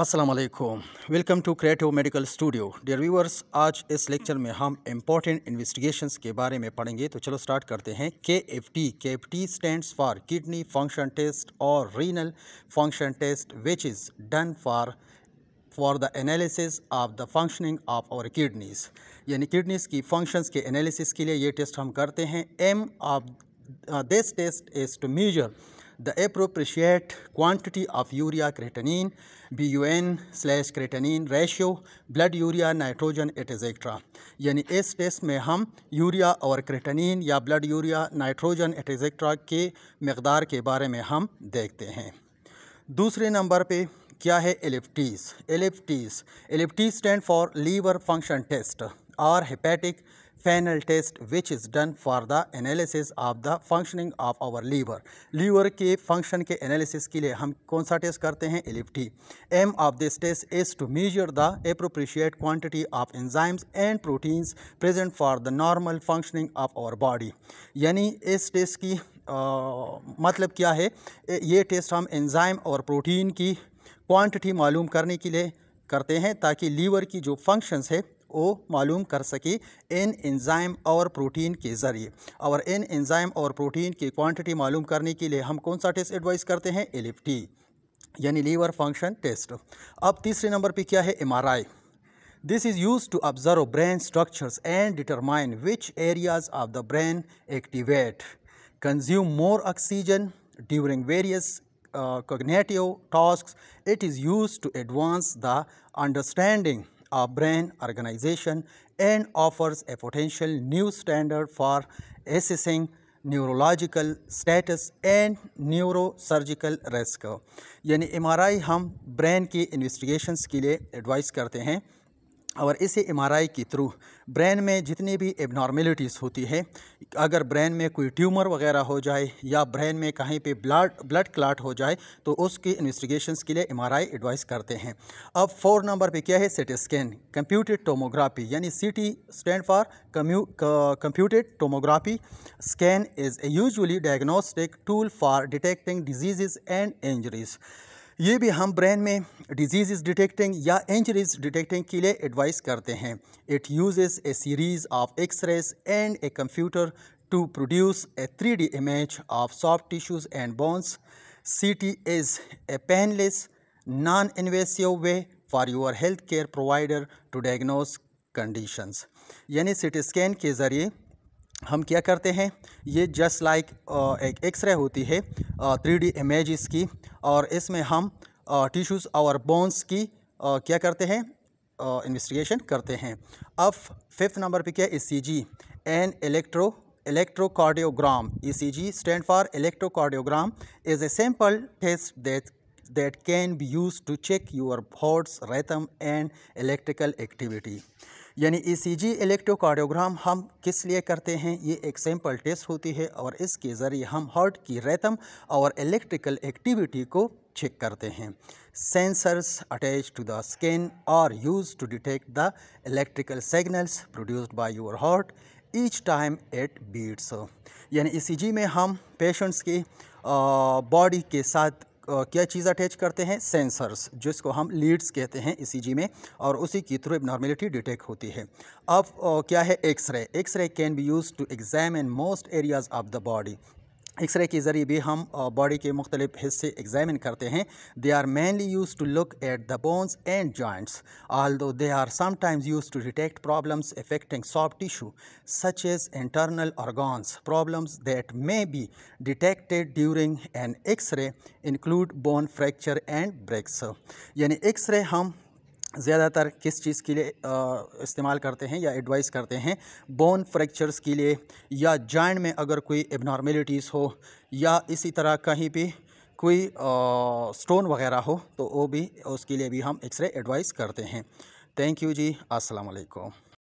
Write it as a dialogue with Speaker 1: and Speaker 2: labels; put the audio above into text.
Speaker 1: Aslam welcome to creative medical studio dear viewers आज इस lecture में हम इम्पॉर्टेंट इन्वेस्टिगेशंस के बारे में पढ़ेंगे तो चलो स्टार्ट करते हैं के एफ टी के F T stands for kidney function test और renal function test which is done for for the analysis of the functioning of our kidneys यानी किडनीज़ की फंक्शंस के एनालिसिस के लिए ये टेस्ट हम करते हैं M of this test is to major the appropriate quantity of urea creatinine BUN slash creatinine ratio blood urea nitrogen etc. यानी इस टेस्ट में हम यूरिया और क्रेटनिन या ब्लड यूरिया नाइट्रोजन एटेजेक्ट्रा के मकदार के बारे में हम देखते हैं दूसरे नंबर पे क्या है LFTs LFTs LFTs stand for liver function test और hepatic final test which is done for the analysis of the functioning of our liver liver ke function ke analysis ke liye hum kaun sa test karte hain LFT aim of this test is to measure the appropriate quantity of enzymes and proteins present for the normal functioning of our body yani is test ki आ, मतलब क्या है ये test हम enzyme और protein की quantity मालूम करने के लिए करते हैं ताकि लीवर की जो फंक्शंस है ओ मालूम कर सके इन एंजाइम और प्रोटीन के ज़रिए और इन एंजाइम और प्रोटीन की क्वांटिटी मालूम करने के लिए हम कौन सा टेस्ट एडवाइस करते हैं एलिफ टी यानी लीवर फंक्शन टेस्ट अब तीसरे नंबर पे क्या है MRI This is used to observe brain structures and determine which areas of the brain activate, consume more oxygen during various uh, cognitive tasks. It is used to advance the understanding a brain organization and offers a potential new standard for assessing neurological status and neurosurgical risk यानी MRI हम brain की investigations के लिए advice करते हैं और इस M के थ्रू ब्रेन में जितनी भी एबनॉर्मेलिटीज़ होती है अगर ब्रेन में कोई ट्यूमर वगैरह हो जाए या ब्रेन में कहीं पे ब्लड ब्लड क्लाट हो जाए तो उसकी इन्वेस्टिगेशन के लिए एम एडवाइस करते हैं अब फोर नंबर पे क्या है सिटी स्कैन कंप्यूटेड टोमोग्राफी यानी C stand for computed tomography scan is a usually diagnostic tool for detecting disease and injuries ये भी हम ब्रेन में डिजीज़ डिटेक्टिंग या इंजरीज डिटेक्टिंग के लिए एडवाइस करते हैं it uses a series of X-rays and a computer to produce a three D image of soft tissues and bones C T is a painless non invasive way for your health care provider to diagnose conditions यानी T scan के ज़रिए हम क्या करते हैं ये just like uh, एक X-ray होती है थ्री डी इमेज की और इसमें हम टिश्यूज और बोन्स की uh, क्या करते हैं इन्वेस्टिगेशन uh, करते हैं अब फिफ्थ नंबर पे क्या है ECG an electro electrocardiogram G stand for electrocardiogram is a simple test that that can be use to check your heart's rhythm and electrical activity यानी ईसीजी e इलेक्ट्रोकार्डियोग्राम हम किस लिए करते हैं ये एक सैम्पल टेस्ट होती है और इसके ज़रिए हम हार्ट की रैतम और इलेक्ट्रिकल एक्टिविटी को चेक करते हैं sensors attach to the skin are use to detect the electrical signals produced by your heart each time it beats यानी ई e में हम पेशेंट्स की बॉडी के साथ क्या चीज़ अटैच करते हैं सेंसर्स जिसको हम लीड्स कहते हैं ई में और उसी के थ्रू एबनॉर्मेलिटी डिटेक्ट होती है अब क्या है X-ray X-ray can be use to examine most areas of the body X-ray के ज़रिए भी हम बॉडी के मुख्तलिफ हिस्से एग्जामिन करते हैं they are mainly use to look at the bones and joints although they are sometimes use to detect problems affecting soft tissue such as internal organs problems that may be detected during an X-ray include bone fracture and breaks यानी X-ray हम ज़्यादातर किस चीज़ के लिए इस्तेमाल करते हैं या एडवाइस करते हैं बोन फ्रैक्चर्स के लिए या जॉइंट में अगर कोई एबनॉर्मेलिटीज़ हो या इसी तरह कहीं भी कोई स्टोन वगैरह हो तो वो भी उसके लिए भी हम एक्सरे एडवाइस करते हैं थैंक यू जी अस्सलाम वालेकुम